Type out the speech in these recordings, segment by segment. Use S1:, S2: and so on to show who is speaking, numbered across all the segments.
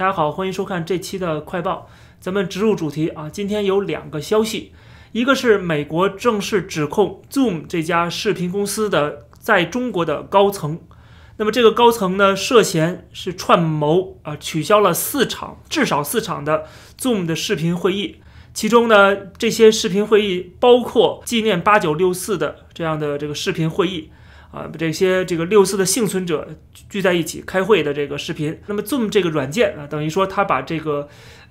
S1: 大家好，欢迎收看这期的快报。咱们直入主题啊，今天有两个消息，一个是美国正式指控 Zoom 这家视频公司的在中国的高层，那么这个高层呢涉嫌是串谋啊，取消了四场至少四场的 Zoom 的视频会议，其中呢这些视频会议包括纪念八九六四的这样的这个视频会议。啊，把这些这个六四的幸存者聚在一起开会的这个视频，那么 Zoom 这个软件啊，等于说他把这个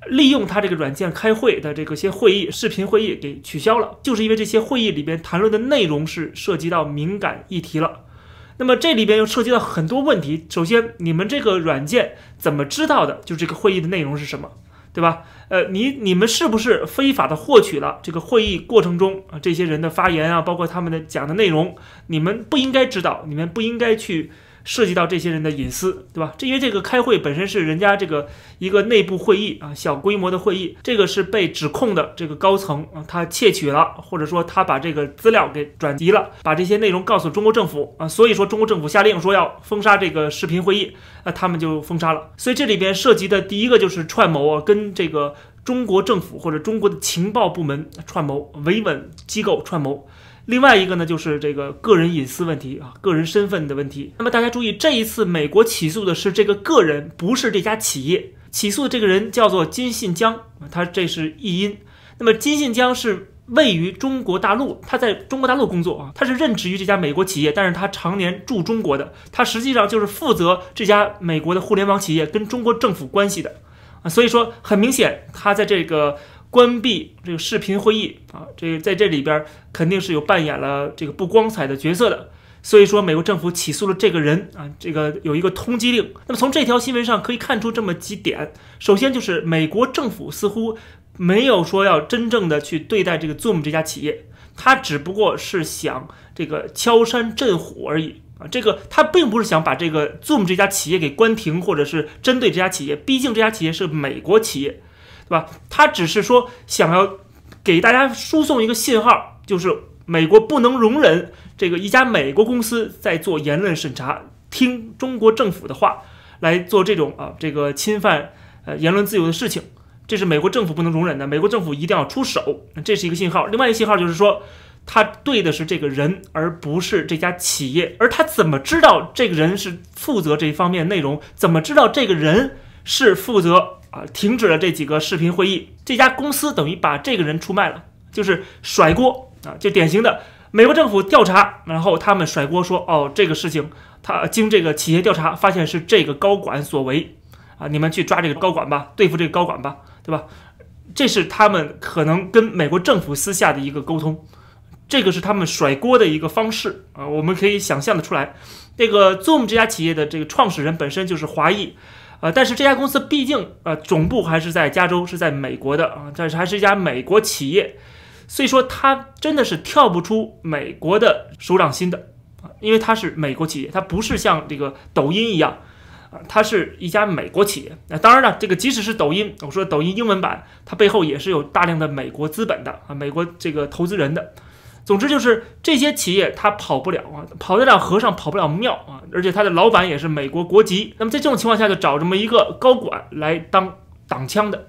S1: 利用他这个软件开会的这个些会议视频会议给取消了，就是因为这些会议里边谈论的内容是涉及到敏感议题了。那么这里边又涉及到很多问题，首先你们这个软件怎么知道的？就这个会议的内容是什么，对吧？呃，你你们是不是非法的获取了这个会议过程中啊这些人的发言啊，包括他们的讲的内容？你们不应该知道，你们不应该去。涉及到这些人的隐私，对吧？这因为这个开会本身是人家这个一个内部会议啊，小规模的会议，这个是被指控的这个高层啊，他窃取了，或者说他把这个资料给转移了，把这些内容告诉中国政府啊，所以说中国政府下令说要封杀这个视频会议，那他们就封杀了。所以这里边涉及的第一个就是串谋啊，跟这个中国政府或者中国的情报部门串谋，维稳机构串谋。另外一个呢，就是这个个人隐私问题啊，个人身份的问题。那么大家注意，这一次美国起诉的是这个个人，不是这家企业。起诉的这个人叫做金信江，他这是译音。那么金信江是位于中国大陆，他在中国大陆工作啊，他是任职于这家美国企业，但是他常年驻中国的，他实际上就是负责这家美国的互联网企业跟中国政府关系的啊。所以说，很明显，他在这个。关闭这个视频会议啊，这在这里边肯定是有扮演了这个不光彩的角色的。所以说，美国政府起诉了这个人啊，这个有一个通缉令。那么从这条新闻上可以看出这么几点：首先就是美国政府似乎没有说要真正的去对待这个 Zoom 这家企业，他只不过是想这个敲山震虎而已啊。这个他并不是想把这个 Zoom 这家企业给关停，或者是针对这家企业，毕竟这家企业是美国企业。对吧？他只是说想要给大家输送一个信号，就是美国不能容忍这个一家美国公司在做言论审查，听中国政府的话来做这种啊这个侵犯呃言论自由的事情，这是美国政府不能容忍的。美国政府一定要出手，这是一个信号。另外一个信号就是说，他对的是这个人，而不是这家企业。而他怎么知道这个人是负责这一方面内容？怎么知道这个人是负责？啊，停止了这几个视频会议，这家公司等于把这个人出卖了，就是甩锅啊，就典型的美国政府调查，然后他们甩锅说，哦，这个事情他经这个企业调查发现是这个高管所为啊，你们去抓这个高管吧，对付这个高管吧，对吧？这是他们可能跟美国政府私下的一个沟通，这个是他们甩锅的一个方式啊，我们可以想象的出来，那个 Zoom 这家企业的这个创始人本身就是华裔。呃，但是这家公司毕竟呃总部还是在加州，是在美国的啊，但是还是一家美国企业，所以说它真的是跳不出美国的手掌心的啊，因为它是美国企业，它不是像这个抖音一样啊，它是一家美国企业。那当然了，这个即使是抖音，我说抖音英文版，它背后也是有大量的美国资本的啊，美国这个投资人的。总之就是这些企业他跑不了啊，跑得了和尚跑不了庙啊，而且他的老板也是美国国籍。那么在这种情况下，就找这么一个高管来当挡枪的。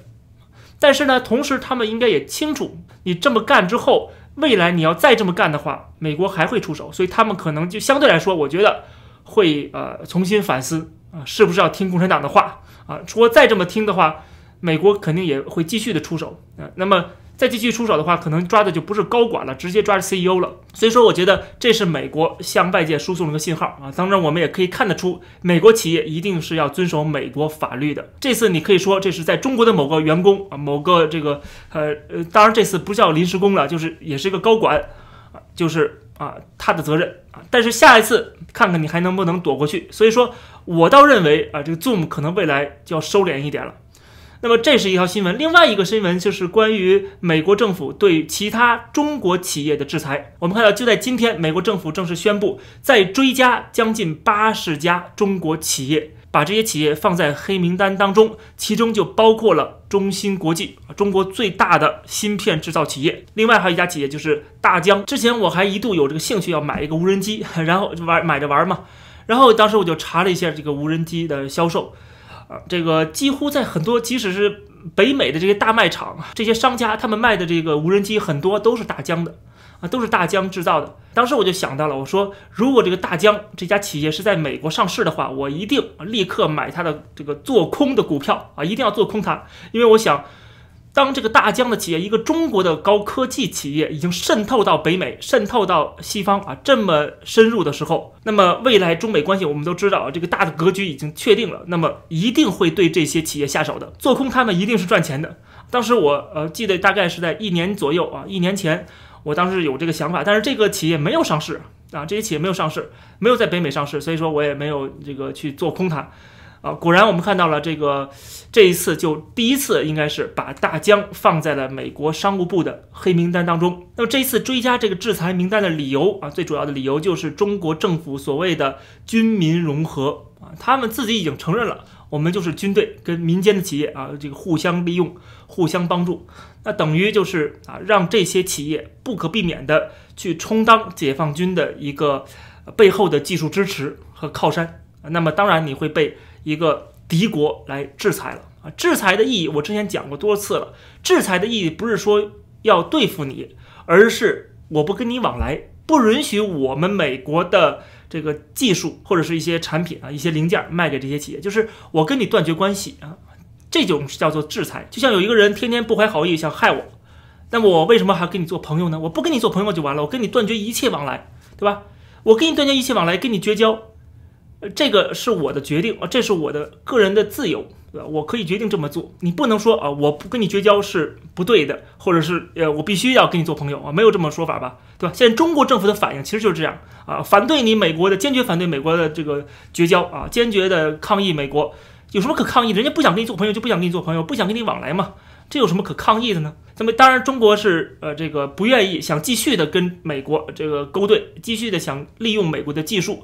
S1: 但是呢，同时他们应该也清楚，你这么干之后，未来你要再这么干的话，美国还会出手，所以他们可能就相对来说，我觉得会呃重新反思啊，是不是要听共产党的话啊？如果再这么听的话，美国肯定也会继续的出手啊。那么。再继续出手的话，可能抓的就不是高管了，直接抓 CEO 了。所以说，我觉得这是美国向外界输送了一个信号啊。当然，我们也可以看得出，美国企业一定是要遵守美国法律的。这次你可以说这是在中国的某个员工啊，某个这个呃呃，当然这次不叫临时工了，就是也是一个高管啊，就是啊他的责任啊。但是下一次看看你还能不能躲过去。所以说我倒认为啊，这个 Zoom 可能未来就要收敛一点了。那么这是一条新闻，另外一个新闻就是关于美国政府对其他中国企业的制裁。我们看到，就在今天，美国政府正式宣布再追加将近八十家中国企业，把这些企业放在黑名单当中，其中就包括了中芯国际，中国最大的芯片制造企业。另外还有一家企业就是大疆。之前我还一度有这个兴趣要买一个无人机，然后就玩买着玩嘛。然后当时我就查了一下这个无人机的销售。啊，这个几乎在很多，即使是北美的这些大卖场，这些商家他们卖的这个无人机很多都是大疆的，啊，都是大疆制造的。当时我就想到了，我说如果这个大疆这家企业是在美国上市的话，我一定立刻买它的这个做空的股票啊，一定要做空它，因为我想。当这个大疆的企业，一个中国的高科技企业，已经渗透到北美、渗透到西方啊，这么深入的时候，那么未来中美关系，我们都知道这个大的格局已经确定了，那么一定会对这些企业下手的，做空他们一定是赚钱的。当时我呃记得大概是在一年左右啊，一年前，我当时有这个想法，但是这个企业没有上市啊，这些企业没有上市，没有在北美上市，所以说我也没有这个去做空它。啊，果然我们看到了这个，这一次就第一次应该是把大疆放在了美国商务部的黑名单当中。那么这一次追加这个制裁名单的理由啊，最主要的理由就是中国政府所谓的军民融合啊，他们自己已经承认了，我们就是军队跟民间的企业啊，这个互相利用、互相帮助，那等于就是啊，让这些企业不可避免的去充当解放军的一个背后的技术支持和靠山。那么当然你会被。一个敌国来制裁了啊！制裁的意义，我之前讲过多次了。制裁的意义不是说要对付你，而是我不跟你往来，不允许我们美国的这个技术或者是一些产品啊、一些零件卖给这些企业，就是我跟你断绝关系啊。这种叫做制裁。就像有一个人天天不怀好意想害我，那我为什么还要跟你做朋友呢？我不跟你做朋友就完了，我跟你断绝一切往来，对吧？我跟你断绝一切往来，跟你绝交。这个是我的决定，啊，这是我的个人的自由，对吧？我可以决定这么做，你不能说啊，我不跟你绝交是不对的，或者是呃，我必须要跟你做朋友啊，没有这么说法吧，对吧？现在中国政府的反应其实就是这样啊，反对你美国的，坚决反对美国的这个绝交啊，坚决的抗议美国，有什么可抗议的？人家不想跟你做朋友，就不想跟你做朋友，不想跟你往来嘛，这有什么可抗议的呢？那么当然，中国是呃，这个不愿意想继续的跟美国这个勾兑，继续的想利用美国的技术。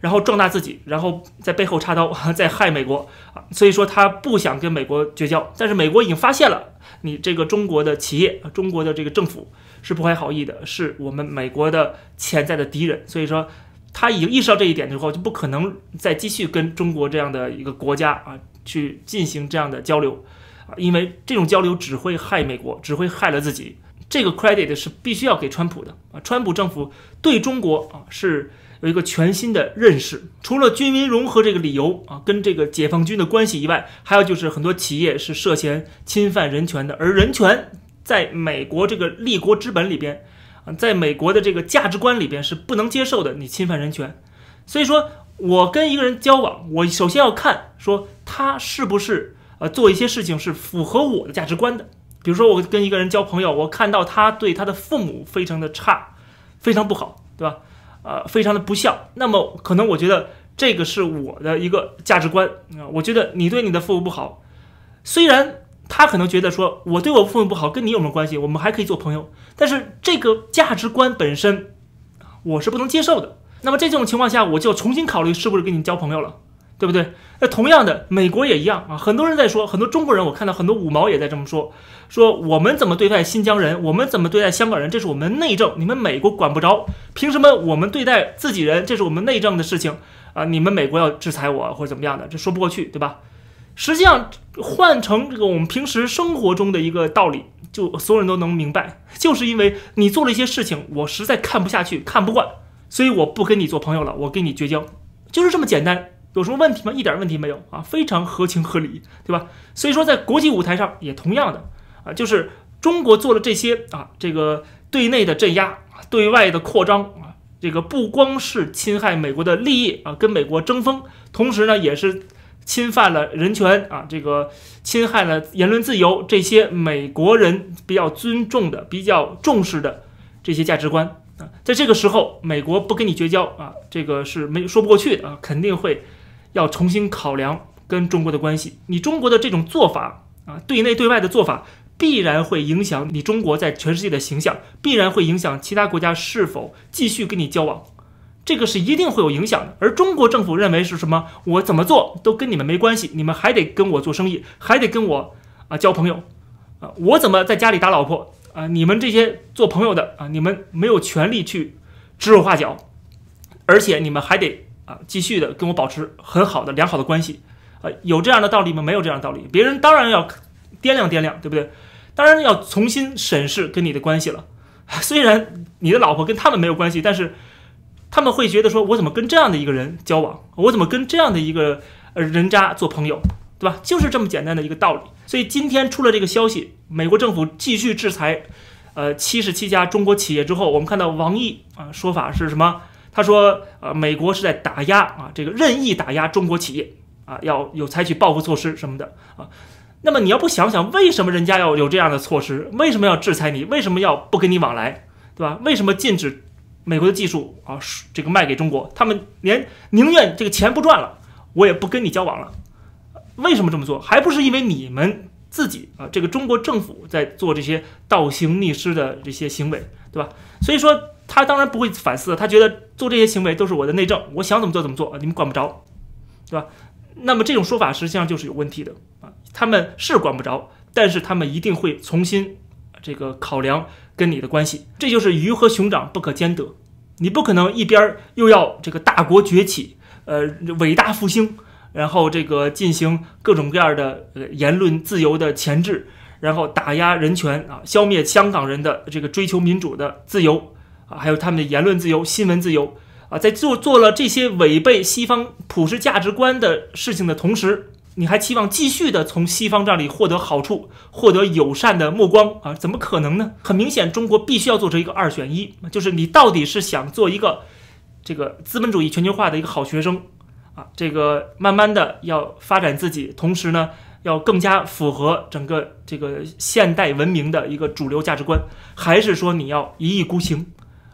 S1: 然后壮大自己，然后在背后插刀，在害美国啊！所以说他不想跟美国绝交，但是美国已经发现了你这个中国的企业、中国的这个政府是不怀好意的，是我们美国的潜在的敌人。所以说他已经意识到这一点之后，就不可能再继续跟中国这样的一个国家啊去进行这样的交流啊，因为这种交流只会害美国，只会害了自己。这个 credit 是必须要给川普的啊！川普政府对中国啊是。有一个全新的认识，除了军民融合这个理由啊，跟这个解放军的关系以外，还有就是很多企业是涉嫌侵犯人权的，而人权在美国这个立国之本里边啊，在美国的这个价值观里边是不能接受的。你侵犯人权，所以说我跟一个人交往，我首先要看说他是不是呃做一些事情是符合我的价值观的。比如说我跟一个人交朋友，我看到他对他的父母非常的差，非常不好，对吧？呃，非常的不孝。那么，可能我觉得这个是我的一个价值观啊。我觉得你对你的父母不好，虽然他可能觉得说我对我父母不好跟你有什么关系，我们还可以做朋友。但是这个价值观本身，我是不能接受的。那么在这种情况下，我就重新考虑是不是跟你交朋友了。对不对？那同样的，美国也一样啊。很多人在说，很多中国人，我看到很多五毛也在这么说，说我们怎么对待新疆人，我们怎么对待香港人，这是我们内政，你们美国管不着。凭什么我们对待自己人，这是我们内政的事情啊？你们美国要制裁我或者怎么样的，这说不过去，对吧？实际上，换成这个我们平时生活中的一个道理，就所有人都能明白，就是因为你做了一些事情，我实在看不下去、看不惯，所以我不跟你做朋友了，我跟你绝交，就是这么简单。有什么问题吗？一点问题没有啊，非常合情合理，对吧？所以说，在国际舞台上也同样的啊，就是中国做了这些啊，这个对内的镇压，对外的扩张啊，这个不光是侵害美国的利益啊，跟美国争锋，同时呢，也是侵犯了人权啊，这个侵害了言论自由这些美国人比较尊重的、比较重视的这些价值观啊，在这个时候，美国不跟你绝交啊，这个是没说不过去的啊，肯定会。要重新考量跟中国的关系，你中国的这种做法啊，对内对外的做法必然会影响你中国在全世界的形象，必然会影响其他国家是否继续跟你交往，这个是一定会有影响的。而中国政府认为是什么？我怎么做都跟你们没关系，你们还得跟我做生意，还得跟我啊交朋友啊，我怎么在家里打老婆啊？你们这些做朋友的啊，你们没有权利去指手画脚，而且你们还得。啊，继续的跟我保持很好的良好的关系，呃，有这样的道理吗？没有这样的道理，别人当然要掂量掂量，对不对？当然要重新审视跟你的关系了。虽然你的老婆跟他们没有关系，但是他们会觉得说，我怎么跟这样的一个人交往？我怎么跟这样的一个人渣做朋友？对吧？就是这么简单的一个道理。所以今天出了这个消息，美国政府继续制裁，呃，七十七家中国企业之后，我们看到王毅啊说法是什么？他说：“呃，美国是在打压啊，这个任意打压中国企业啊，要有采取报复措施什么的啊。那么你要不想想，为什么人家要有这样的措施？为什么要制裁你？为什么要不跟你往来，对吧？为什么禁止美国的技术啊，这个卖给中国？他们连宁愿这个钱不赚了，我也不跟你交往了。为什么这么做？还不是因为你们自己啊，这个中国政府在做这些倒行逆施的这些行为，对吧？所以说。”他当然不会反思，他觉得做这些行为都是我的内政，我想怎么做怎么做，你们管不着，对吧？那么这种说法实际上就是有问题的啊！他们是管不着，但是他们一定会重新这个考量跟你的关系，这就是鱼和熊掌不可兼得，你不可能一边又要这个大国崛起，呃，伟大复兴，然后这个进行各种各样的言论自由的钳制，然后打压人权啊，消灭香港人的这个追求民主的自由。啊，还有他们的言论自由、新闻自由啊，在做做了这些违背西方普世价值观的事情的同时，你还期望继续的从西方这里获得好处、获得友善的目光啊？怎么可能呢？很明显，中国必须要做成一个二选一，就是你到底是想做一个这个资本主义全球化的一个好学生啊，这个慢慢的要发展自己，同时呢，要更加符合整个这个现代文明的一个主流价值观，还是说你要一意孤行？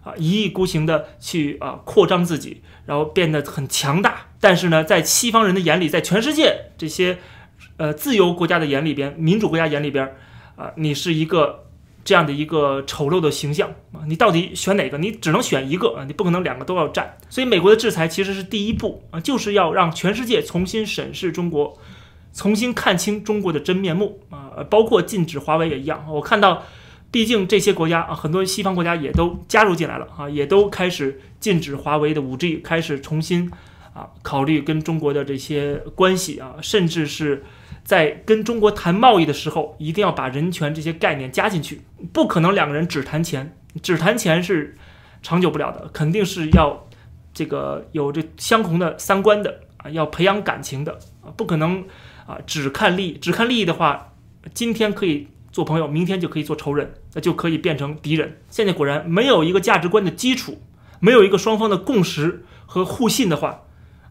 S1: 啊，一意孤行的去啊扩张自己，然后变得很强大。但是呢，在西方人的眼里，在全世界这些，呃，自由国家的眼里边，民主国家眼里边，啊，你是一个这样的一个丑陋的形象啊。你到底选哪个？你只能选一个啊，你不可能两个都要占。所以，美国的制裁其实是第一步啊，就是要让全世界重新审视中国，重新看清中国的真面目啊。包括禁止华为也一样，我看到。毕竟这些国家啊，很多西方国家也都加入进来了啊，也都开始禁止华为的 5G，开始重新啊考虑跟中国的这些关系啊，甚至是在跟中国谈贸易的时候，一定要把人权这些概念加进去，不可能两个人只谈钱，只谈钱是长久不了的，肯定是要这个有着相同的三观的啊，要培养感情的啊，不可能啊只看利只看利益的话，今天可以。做朋友，明天就可以做仇人，那就可以变成敌人。现在果然没有一个价值观的基础，没有一个双方的共识和互信的话，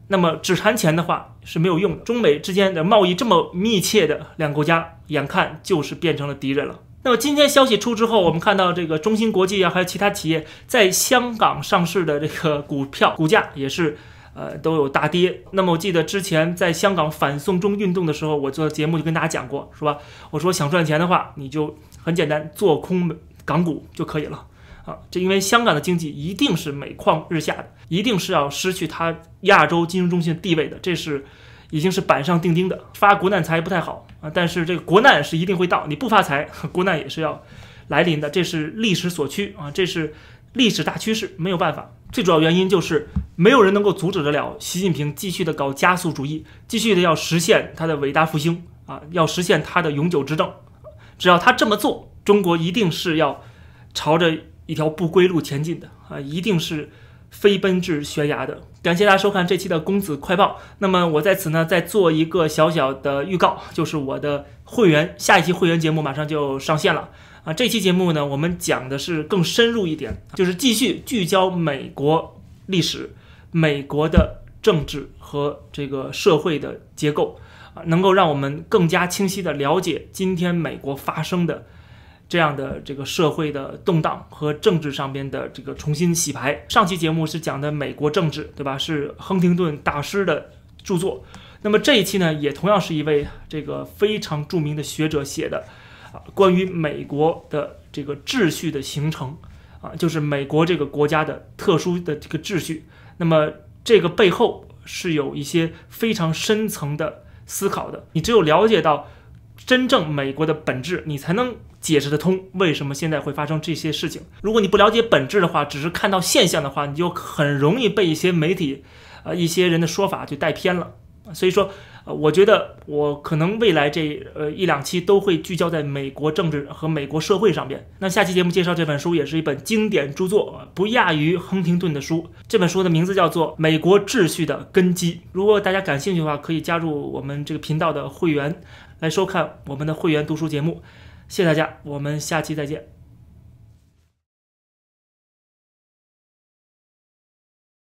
S1: 那么只谈钱的话是没有用的。中美之间的贸易这么密切的两国家，眼看就是变成了敌人了。那么今天消息出之后，我们看到这个中芯国际啊，还有其他企业在香港上市的这个股票股价也是。呃，都有大跌。那么我记得之前在香港反送中运动的时候，我做节目就跟大家讲过，是吧？我说想赚钱的话，你就很简单做空港股就可以了啊！这因为香港的经济一定是每况日下的，一定是要失去它亚洲金融中心地位的，这是已经是板上钉钉的。发国难财不太好啊，但是这个国难是一定会到，你不发财，国难也是要来临的，这是历史所趋啊，这是。历史大趋势没有办法，最主要原因就是没有人能够阻止得了习近平继续的搞加速主义，继续的要实现他的伟大复兴啊，要实现他的永久执政。只要他这么做，中国一定是要朝着一条不归路前进的啊，一定是飞奔至悬崖的。感谢大家收看这期的公子快报，那么我在此呢再做一个小小的预告，就是我的会员下一期会员节目马上就上线了。啊，这期节目呢，我们讲的是更深入一点，就是继续聚焦美国历史、美国的政治和这个社会的结构，啊，能够让我们更加清晰的了解今天美国发生的这样的这个社会的动荡和政治上边的这个重新洗牌。上期节目是讲的美国政治，对吧？是亨廷顿大师的著作。那么这一期呢，也同样是一位这个非常著名的学者写的。关于美国的这个秩序的形成，啊，就是美国这个国家的特殊的这个秩序。那么这个背后是有一些非常深层的思考的。你只有了解到真正美国的本质，你才能解释得通为什么现在会发生这些事情。如果你不了解本质的话，只是看到现象的话，你就很容易被一些媒体、呃一些人的说法就带偏了。所以说，呃，我觉得我可能未来这呃一两期都会聚焦在美国政治和美国社会上边。那下期节目介绍这本书也是一本经典著作，不亚于亨廷顿的书。这本书的名字叫做《美国秩序的根基》。如果大家感兴趣的话，可以加入我们这个频道的会员，来收看我们的会员读书节目。谢谢大家，我们下期再见。